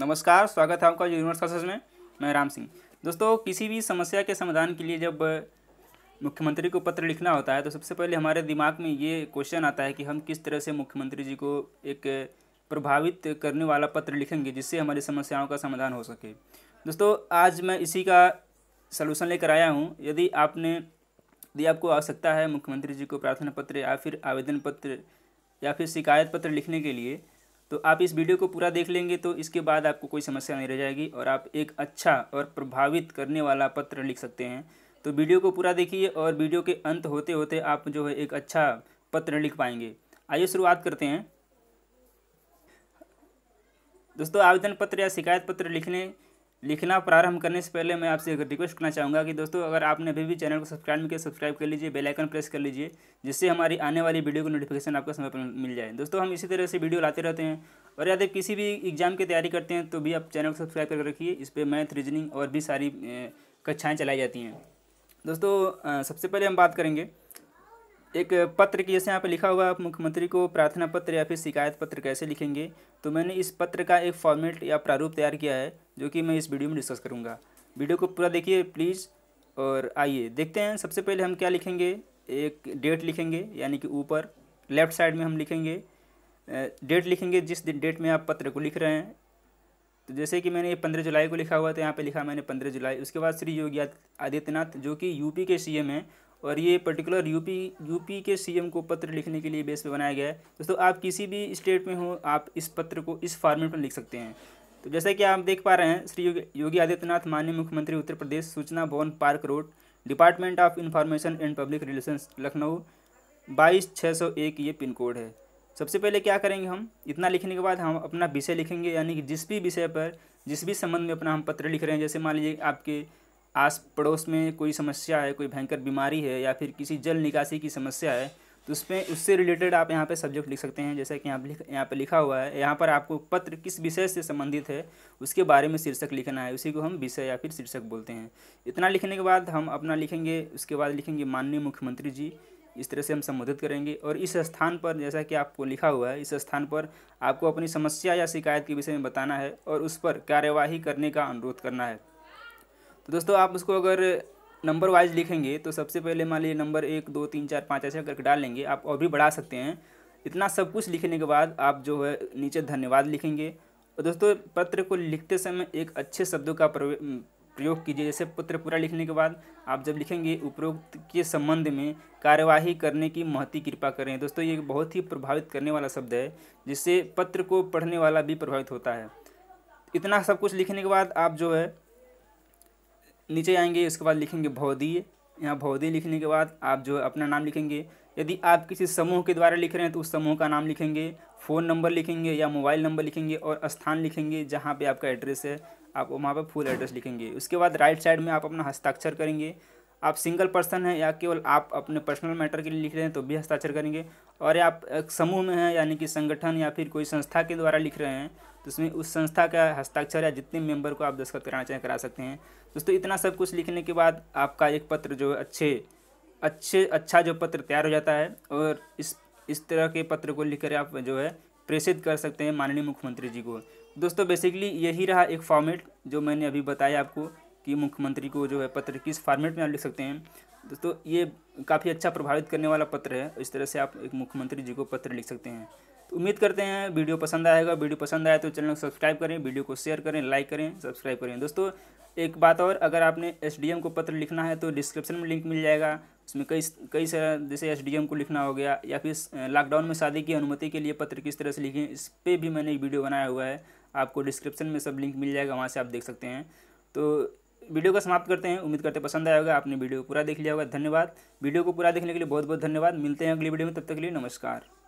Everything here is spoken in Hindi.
नमस्कार स्वागत है आपका यूनिवर्स क्लासेस में मैं राम सिंह दोस्तों किसी भी समस्या के समाधान के लिए जब मुख्यमंत्री को पत्र लिखना होता है तो सबसे पहले हमारे दिमाग में ये क्वेश्चन आता है कि हम किस तरह से मुख्यमंत्री जी को एक प्रभावित करने वाला पत्र लिखेंगे जिससे हमारी समस्याओं का समाधान हो सके दोस्तों आज मैं इसी का सलूशन लेकर आया हूँ यदि आपने यदि आपको आवश्यकता है मुख्यमंत्री जी को प्रार्थना पत्र या फिर आवेदन पत्र या फिर शिकायत पत्र लिखने के लिए तो आप इस वीडियो को पूरा देख लेंगे तो इसके बाद आपको कोई समस्या नहीं रह जाएगी और आप एक अच्छा और प्रभावित करने वाला पत्र लिख सकते हैं तो वीडियो को पूरा देखिए और वीडियो के अंत होते होते आप जो है एक अच्छा पत्र लिख पाएंगे आइए शुरुआत करते हैं दोस्तों आवेदन पत्र या शिकायत पत्र लिखने लिखना प्रारंभ करने से पहले मैं आपसे एक रिक्वेस्ट करना चाहूँगा कि दोस्तों अगर आपने अभी भी चैनल को सब्सक्राइब नहीं किया सब्सक्राइब कर लीजिए बेल आइकन प्रेस कर लीजिए जिससे हमारी आने वाली वीडियो की नोटिफिकेशन आपको समय पर मिल जाए दोस्तों हम इसी तरह से वीडियो लाते रहते हैं और यदि किसी भी एग्जाम की तैयारी करते हैं तो भी आप चैनल को सब्सक्राइब करके रखिए इस पर मैथ रीजनिंग और भी सारी कक्षाएँ चलाई जाती हैं दोस्तों सबसे पहले हम बात करेंगे एक पत्र की जैसे यहाँ पर लिखा हुआ आप मुख्यमंत्री को प्रार्थना पत्र या फिर शिकायत पत्र कैसे लिखेंगे तो मैंने इस पत्र का एक फॉर्मेट या प्रारूप तैयार किया है जो कि मैं इस वीडियो में डिस्कस करूँगा वीडियो को पूरा देखिए प्लीज़ और आइए देखते हैं सबसे पहले हम क्या लिखेंगे एक डेट लिखेंगे यानी कि ऊपर लेफ्ट साइड में हम लिखेंगे डेट लिखेंगे जिस डेट में आप पत्र को लिख रहे हैं तो जैसे कि मैंने पंद्रह जुलाई को लिखा हुआ था यहाँ पे लिखा मैंने पंद्रह जुलाई उसके बाद श्री योगी आदित्यनाथ जो कि यूपी के सीएम हैं और ये पर्टिकुलर यूपी यूपी के सीएम को पत्र लिखने के लिए बेस पे बनाया गया है दोस्तों आप किसी भी स्टेट में हो आप इस पत्र को इस फॉर्मेट में लिख सकते हैं तो जैसे कि आप देख पा रहे हैं श्री योगी आदित्यनाथ माननीय मुख्यमंत्री उत्तर Pradesh Suchna Bhawan park road department of information and public relations Lucknow बाईस छः सौ एक ये पिन कोड है सबसे पहले क्या करेंगे हम इतना लिखने के बाद हम अपना विषय लिखेंगे यानी कि जिस भी विषय पर जिस भी संबंध में अपना हम पत्र लिख रहे हैं जैसे मान लीजिए आपके आस पड़ोस में कोई समस्या है कोई भयंकर बीमारी है या फिर किसी जल निकासी की समस्या है तो उसमें उससे रिलेटेड आप यहाँ पे सब्जेक्ट लिख सकते हैं जैसा कि यहाँ लिख यहाँ पर लिखा हुआ है यहाँ पर आपको पत्र किस विषय से संबंधित है उसके बारे में शीर्षक लिखना है उसी को हम विषय या फिर शीर्षक बोलते हैं इतना लिखने के बाद हम अपना लिखेंगे उसके बाद लिखेंगे माननीय मुख्यमंत्री जी इस तरह से हम संबोधित करेंगे और इस स्थान पर जैसा कि आपको लिखा हुआ है इस स्थान पर आपको अपनी समस्या या शिकायत के विषय में बताना है और उस पर कार्यवाही करने का अनुरोध करना है तो दोस्तों आप उसको अगर नंबर वाइज लिखेंगे तो सबसे पहले मान लीजिए नंबर एक दो तीन चार पाँच ऐसे करके डाल लेंगे आप और भी बढ़ा सकते हैं इतना सब कुछ लिखने के बाद आप जो है नीचे धन्यवाद लिखेंगे और दोस्तों पत्र को लिखते समय एक अच्छे शब्दों का प्रयोग कीजिए जैसे पत्र पूरा लिखने के बाद आप जब लिखेंगे उपरोक्त के संबंध में कार्यवाही करने की महती कृपा करें दोस्तों ये बहुत ही प्रभावित करने वाला शब्द है जिससे पत्र को पढ़ने वाला भी प्रभावित होता है इतना सब कुछ लिखने के बाद आप जो है नीचे आएंगे उसके बाद लिखेंगे भौदीय यहाँ भौदीय लिखने के बाद आप जो अपना नाम लिखेंगे यदि आप किसी समूह के द्वारा लिख रहे हैं तो उस समूह का नाम लिखेंगे फ़ोन नंबर लिखेंगे या मोबाइल नंबर लिखेंगे और स्थान लिखेंगे जहाँ पे आपका एड्रेस है आप वहाँ पर फुल एड्रेस लिखेंगे उसके बाद राइट साइड में आप अपना हस्ताक्षर करेंगे आप सिंगल पर्सन हैं या केवल आप अपने पर्सनल मैटर के लिए लिख रहे हैं तो भी हस्ताक्षर करेंगे और आप एक समूह में हैं यानी कि संगठन या फिर कोई संस्था के द्वारा लिख रहे हैं तो उसमें उस संस्था का हस्ताक्षर या जितने मेंबर को आप दस्खत कराना चाहें करा सकते हैं दोस्तों इतना सब कुछ लिखने के बाद आपका एक पत्र जो है अच्छे अच्छे अच्छा जो पत्र तैयार हो जाता है और इस इस तरह के पत्र को लिख आप जो है प्रेषित कर सकते हैं माननीय मुख्यमंत्री जी को दोस्तों बेसिकली यही रहा एक फॉर्मेट जो मैंने अभी बताया आपको कि मुख्यमंत्री को जो है पत्र किस फॉर्मेट में आप लिख सकते हैं दोस्तों ये काफ़ी अच्छा प्रभावित करने वाला पत्र है इस तरह से आप एक मुख्यमंत्री जी को पत्र लिख सकते हैं तो उम्मीद करते हैं वीडियो पसंद आएगा वीडियो पसंद आए तो चैनल को सब्सक्राइब करें वीडियो को शेयर करें लाइक करें सब्सक्राइब करें दोस्तों एक बात और अगर आपने एस को पत्र लिखना है तो डिस्क्रिप्शन में लिंक मिल जाएगा उसमें कई कई सारा जैसे एस को लिखना हो गया या फिर लॉकडाउन में शादी की अनुमति के लिए पत्र किस तरह से लिखें इस पर भी मैंने एक वीडियो बनाया हुआ है आपको डिस्क्रिप्शन में सब लिंक मिल जाएगा वहाँ से आप देख सकते हैं तो वीडियो का समाप्त करते हैं उम्मीद करते पसंद आया होगा आपने वीडियो को पूरा देख लिया होगा धन्यवाद वीडियो को पूरा देखने के लिए बहुत बहुत धन्यवाद मिलते हैं अगली वीडियो में तब तक के लिए नमस्कार